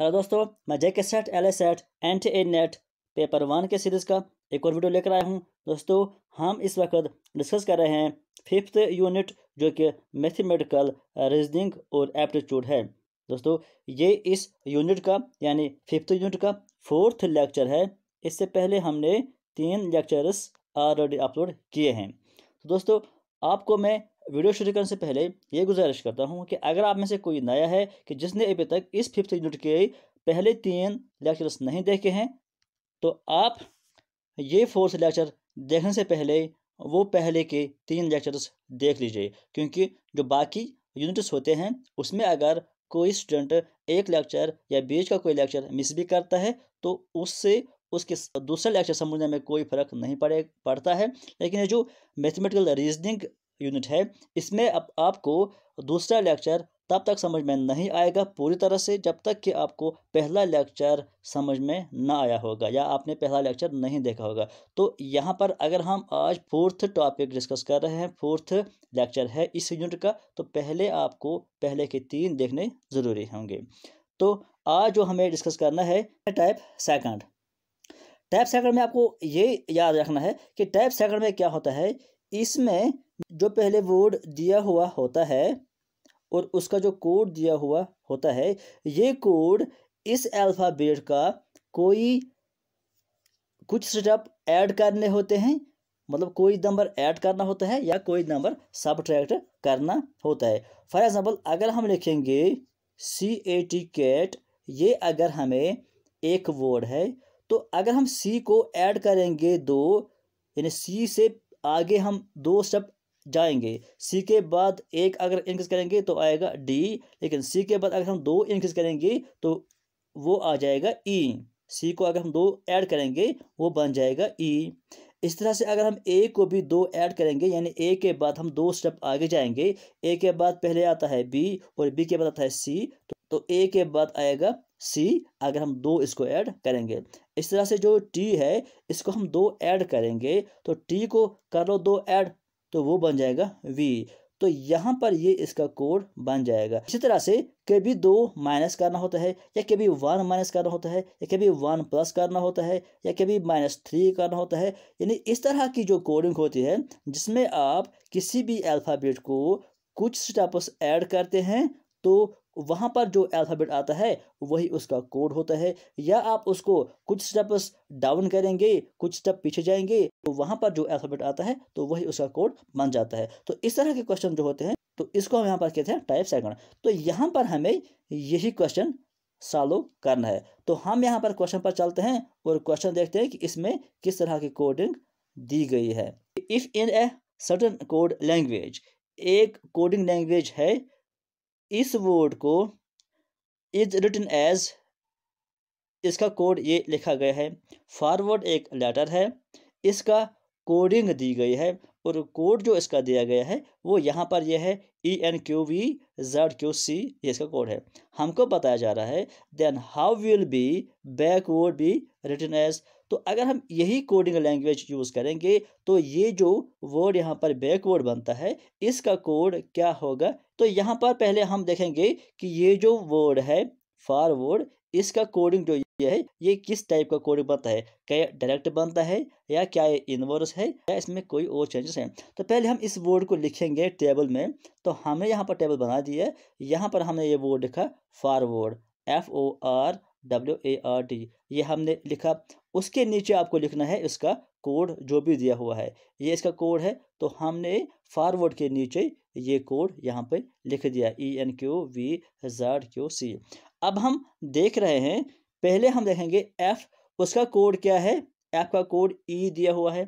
Hello दोस्तों मैं J K SET L S SET N T A NET paper one के series का एक और वीडियो लेकर आया हूं दोस्तों हम इस वक्त डिस्कस कर रहे हैं फिफ्थ यूनिट जो कि मैथमेटिकल रीजनिंग और एप्टीट्यूड है दोस्तों ये इस यूनिट का यानी फिफ्थ यूनिट का फोर्थ लेक्चर है इससे पहले हमने तीन लेक्चर्स ऑलरेडी अपलोड किए हैं तो दोस्तों आपको मैं वीडियो शुरू करने से पहले ये गुजारिश करता हूँ कि अगर आप में से कोई नया है कि जिसने अभी तक इस फिफ्थ यूनिट के पहले तीन लेक्चर्स नहीं देखे हैं तो आप ये फोर्थ लेक्चर देखने से पहले वो पहले के तीन लेक्चर्स देख लीजिए क्योंकि जो बाकी यूनिट्स होते हैं उसमें अगर कोई स्टूडेंट एक लेक्चर या बीच का कोई लेक्चर मिस भी करता है तो उससे उसके दूसरा लेक्चर समझने में कोई फ़र्क नहीं पड़े पड़ता है लेकिन ये जो मैथमेटिकल रीजनिंग यूनिट है इसमें अब आपको दूसरा लेक्चर तब तक समझ में नहीं आएगा पूरी तरह से जब तक कि आपको पहला लेक्चर समझ में ना आया होगा या आपने पहला लेक्चर नहीं देखा होगा तो यहाँ पर अगर हम आज फोर्थ टॉपिक डिस्कस कर रहे हैं फोर्थ लेक्चर है इस यूनिट का तो पहले आपको पहले के तीन देखने ज़रूरी होंगे तो आज जो हमें डिस्कस करना है टाइप सेकंड टाइप सेकंड में आपको ये याद रखना है कि टाइप सेकंड में क्या होता है इसमें जो पहले वर्ड दिया हुआ होता है और उसका जो कोड दिया हुआ होता है ये कोड इस अल्फ़ाबेट का कोई कुछ स्टेप ऐड करने होते हैं मतलब कोई नंबर ऐड करना होता है या कोई नंबर सब्ट्रैक्ट करना होता है फॉर एग्ज़ाम्पल अगर हम लिखेंगे सी ए टी कैट ये अगर हमें एक वर्ड है तो अगर हम सी को ऐड करेंगे दो यानी सी से आगे हम दो स्टेप जाएंगे सी के बाद एक अगर इंक्रीज करेंगे तो आएगा डी लेकिन सी के बाद अगर हम दो इंक्रीज करेंगे तो वो आ जाएगा ई e। सी को अगर हम दो ऐड करेंगे वो बन जाएगा ई e। इस तरह से अगर हम ए को भी दो ऐड करेंगे यानी ए के बाद हम दो स्टेप आगे जाएंगे ए के बाद पहले आता है बी और बी के बाद आता है सी तो ए के बाद आएगा सी अगर हम दो इसको ऐड करेंगे इस तरह से जो टी है इसको हम दो ऐड करेंगे तो टी को कर लो दो ऐड तो वो बन जाएगा वी तो यहाँ पर ये इसका कोड बन जाएगा इसी तरह से कभी दो माइनस करना होता है या कभी वन माइनस करना होता है या कभी वन प्लस करना होता है या कभी माइनस थ्री करना होता है यानी इस तरह की जो कोडिंग होती है जिसमें आप किसी भी अल्फ़ाबेट को कुछ स्टेप्स ऐड करते हैं तो वहाँ पर जो अल्फ़ाबेट आता है वही उसका कोड होता है या आप उसको कुछ स्टेप्स डाउन करेंगे कुछ स्टेप पीछे जाएंगे तो वहाँ पर जो अल्फ़ाबेट आता है तो वही उसका कोड बन जाता है तो इस तरह के क्वेश्चन जो होते हैं तो इसको हम यहाँ पर कहते हैं टाइप सेकंड तो यहाँ पर हमें यही क्वेश्चन सॉल्व करना है तो हम यहाँ पर क्वेश्चन पर चलते हैं और क्वेश्चन देखते हैं कि इसमें किस तरह की कोडिंग दी गई है if in a certain code language एक कोडिंग लैंग्वेज है इस वर्ड को इज रिटन एज इसका कोड ये लिखा गया है फॉरवर्ड एक लेटर है इसका कोडिंग दी गई है और कोड जो इसका दिया गया है वो यहाँ पर यह है E N Q V Z Q C ये इसका कोड है हमको बताया जा रहा है then how will be backward be return as तो अगर हम यही कोडिंग लैंग्वेज यूज़ करेंगे तो ये जो वर्ड यहाँ पर बैकवर्ड बनता है इसका कोड क्या होगा तो यहाँ पर पहले हम देखेंगे कि ये जो वर्ड है फॉरवर्ड इसका कोडिंग जो ये है ये किस टाइप का कोडिंग बनता है क्या डायरेक्ट बनता है या क्या ये इनवर्स है या इसमें कोई और चेंजेस हैं तो पहले हम इस वर्ड को लिखेंगे टेबल में तो हमने यहाँ पर टेबल बना दिया है यहाँ पर हमने ये वर्ड लिखा forward F O R W A R D ये हमने लिखा उसके नीचे आपको लिखना है इसका कोड जो भी दिया हुआ है ये इसका कोड है तो हमने फॉरवर्ड के नीचे ये कोड यहाँ पे लिख दिया E N Q V Z Q C अब हम देख रहे हैं पहले हम देखेंगे एफ उसका कोड क्या है एफ का कोड ई e दिया हुआ है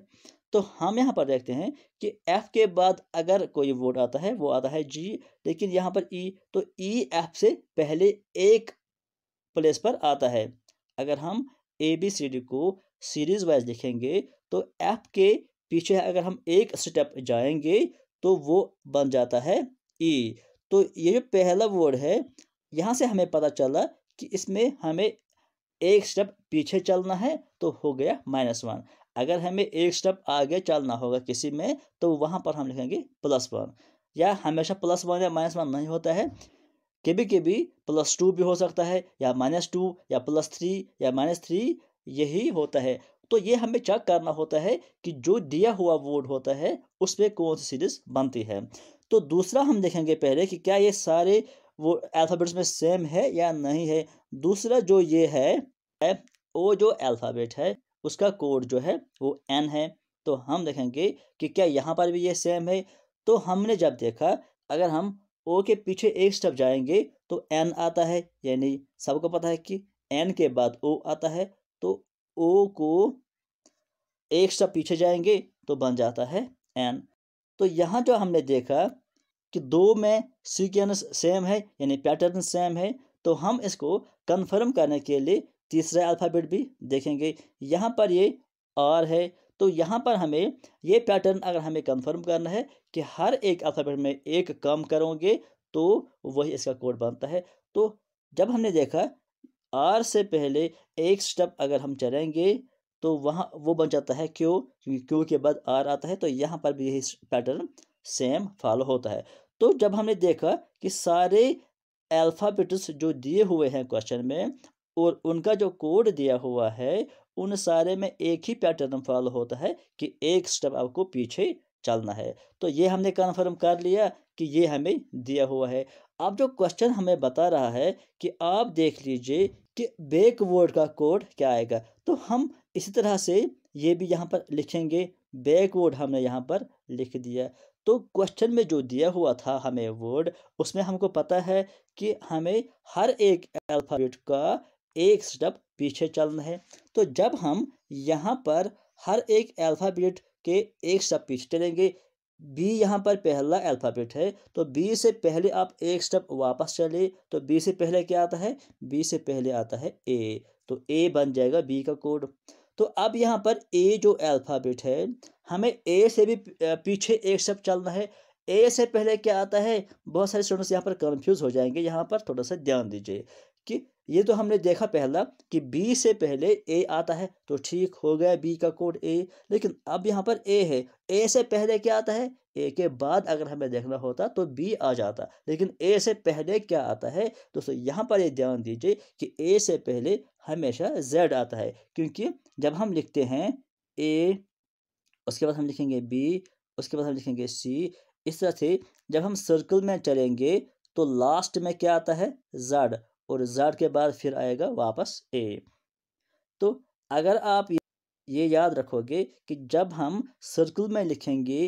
तो हम यहाँ पर देखते हैं कि एफ के बाद अगर कोई वोट आता है वो आता है जी लेकिन यहाँ पर ई e, तो ई e, एफ से पहले एक प्लेस पर आता है अगर हम ए बी सी डी को सीरीज वाइज देखेंगे तो एफ के पीछे अगर हम एक स्टेप जाएंगे तो वो बन जाता है ई तो ये जो पहला वर्ड है यहाँ से हमें पता चला कि इसमें हमें एक स्टेप पीछे चलना है तो हो गया माइनस वन अगर हमें एक स्टेप आगे चलना होगा किसी में तो वहाँ पर हम लिखेंगे प्लस वन या हमेशा प्लस वन या माइनस वन नहीं होता है कभी कभी प्लस टू भी हो सकता है या माइनस टू या प्लस थ्री या माइनस थ्री यही होता है तो ये हमें चेक करना होता है कि जो दिया हुआ वर्ड होता है उस पर कौन सी सीरीज़ बनती है तो दूसरा हम देखेंगे पहले कि क्या ये सारे वो अल्फ़ाबेट्स में सेम है या नहीं है दूसरा जो ये है वो जो अल्फ़ाबेट है उसका कोड जो है वो एन है तो हम देखेंगे कि क्या यहाँ पर भी ये सेम है तो हमने जब देखा अगर हम ओ के पीछे एक स्टेप जाएंगे तो एन आता है यानी सबको पता है कि एन के बाद ओ आता है तो ओ को एक स्टेप पीछे जाएंगे तो बन जाता है एन तो यहाँ जो हमने देखा कि दो में सीक्वेंस सेम है यानी पैटर्न सेम है तो हम इसको कंफर्म करने के लिए तीसरा अल्फ़ाबेट भी देखेंगे यहाँ पर ये आर है तो यहाँ पर हमें ये पैटर्न अगर हमें कंफर्म करना है कि हर एक अल्फ़ाबेट में एक कम करोगे तो वही इसका कोड बनता है तो जब हमने देखा आर से पहले एक स्टेप अगर हम चलेंगे तो वहाँ वो बन जाता है क्यों क्योंकि क्यों के बाद आर आता है तो यहाँ पर भी यही पैटर्न सेम फॉलो होता है तो जब हमने देखा कि सारे अल्फ़ाबेट्स जो दिए हुए हैं क्वेश्चन में और उनका जो कोड दिया हुआ है उन सारे में एक ही पैटर्न फॉलो होता है कि एक स्टेप आपको पीछे चलना है तो ये हमने कन्फर्म कर लिया कि ये हमें दिया हुआ है अब जो क्वेश्चन हमें बता रहा है कि आप देख लीजिए कि बैकवर्ड का कोड क्या आएगा तो हम इसी तरह से ये भी यहाँ पर लिखेंगे बैकवर्ड हमने यहाँ पर लिख दिया तो क्वेश्चन में जो दिया हुआ था हमें वर्ड उसमें हमको पता है कि हमें हर एक अल्फ़ाबेट का एक स्टेप पीछे चलना है तो जब हम यहाँ पर हर एक अल्फ़ाबेट के एक स्टेप पीछे चलेंगे बी यहाँ पर पहला अल्फ़ाबेट है तो बी से पहले आप एक स्टेप वापस चले तो बी से पहले क्या आता है बी से पहले आता है ए तो ए बन जाएगा बी का कोड तो अब यहाँ पर ए जो अल्फ़ाबेट है हमें ए से भी पीछे एक चल चलना है ए से पहले क्या आता है बहुत सारे स्टूडेंट्स यहाँ पर कंफ्यूज हो जाएंगे यहाँ पर थोड़ा सा ध्यान दीजिए कि ये तो हमने देखा पहला कि बी से पहले ए आता है तो ठीक हो गया बी का कोड ए लेकिन अब यहाँ पर ए है ए से पहले क्या आता है ए के बाद अगर हमें देखना होता तो बी आ जाता लेकिन ए से पहले क्या आता है दोस्तों यहाँ पर ये ध्यान दीजिए कि ए से पहले हमेशा जेड आता है क्योंकि जब हम लिखते हैं ए उसके बाद हम लिखेंगे बी उसके बाद हम लिखेंगे सी इस तरह से जब हम सर्कल में चलेंगे तो लास्ट में क्या आता है जड और जड के बाद फिर आएगा वापस ए तो अगर आप ये याद रखोगे कि जब हम सर्कल में लिखेंगे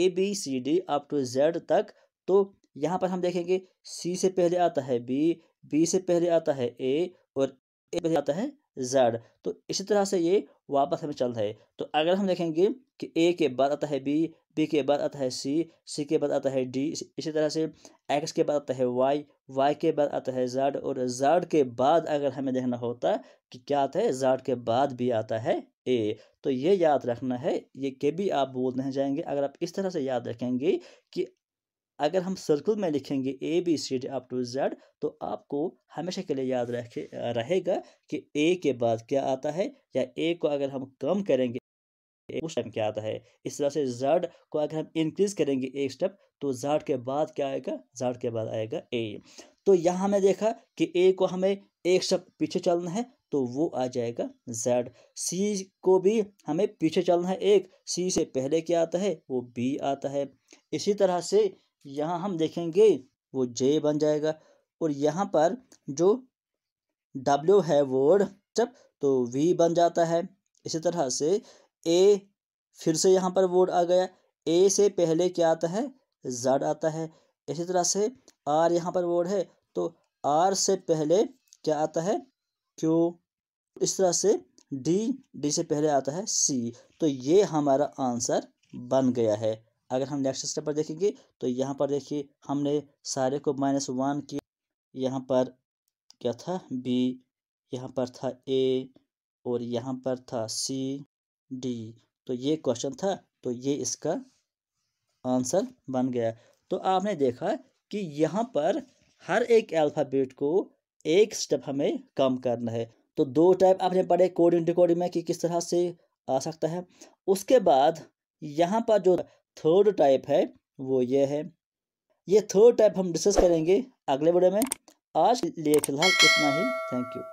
A B C D up to Z तक तो यहाँ पर हम देखेंगे सी से पहले आता है बी बी से पहले आता है ए और ए पहले आता है जेड तो इसी तरह से ये वापस हमें चल रहा है तो अगर हम देखेंगे कि ए के बाद आता है बी बी के बाद आता है सी सी के बाद आता है डी इसी तरह से एक्स के बाद आता है वाई वाई के बाद आता है जेड और जेड के बाद अगर हमें देखना होता कि क्या आता है जेड के बाद भी आता है ए तो ये याद रखना है ये के भी आप बोल नहीं जाएंगे अगर आप इस तरह से याद रखेंगे कि अगर हम सर्कल में लिखेंगे A B C D up to Z तो आपको हमेशा के लिए याद रखे रहेगा कि ए के बाद क्या आता है या ए को अगर हम कम करेंगे उस टाइम क्या आता है इस तरह से जेड को अगर हम इंक्रीज करेंगे एक स्टेप तो जेड के बाद क्या आएगा जेड के बाद आएगा ए तो यहाँ हमें देखा कि ए को हमें एक स्टेप पीछे चलना है तो वो आ जाएगा जेड सी को भी हमें पीछे चलना है एक सी से पहले क्या आता है वो बी आता है इसी तरह से यहाँ हम देखेंगे वो जे बन जाएगा और यहाँ पर जो डब्ल्यू है वर्ड जब तो वी बन जाता है इसी तरह से ए फिर से यहाँ पर वर्ड आ गया ए से पहले क्या आता है जड आता है इसी तरह से आर यहाँ पर वर्ड है तो आर से पहले क्या आता है क्यू इस तरह से डी डी से पहले आता है सी तो ये हमारा आंसर बन गया है अगर हम नेक्स्ट स्टेप पर देखेंगे तो यहाँ पर देखिए हमने सारे को माइनस वन किया यहाँ पर क्या था बी यहाँ पर था ए और यहाँ पर था सी डी तो ये क्वेश्चन था तो ये इसका आंसर बन गया तो आपने देखा कि यहाँ पर हर एक अल्फ़ाबेट को एक स्टेप हमें कम करना है तो दो टाइप आपने पढ़े कोडिंग डिकोडिंग में कि किस तरह से आ सकता है उसके बाद यहाँ पर जो थर्ड टाइप है वो ये है ये थर्ड टाइप हम डिस्कस करेंगे अगले वीडियो में आज लिए फिलहाल इतना ही थैंक यू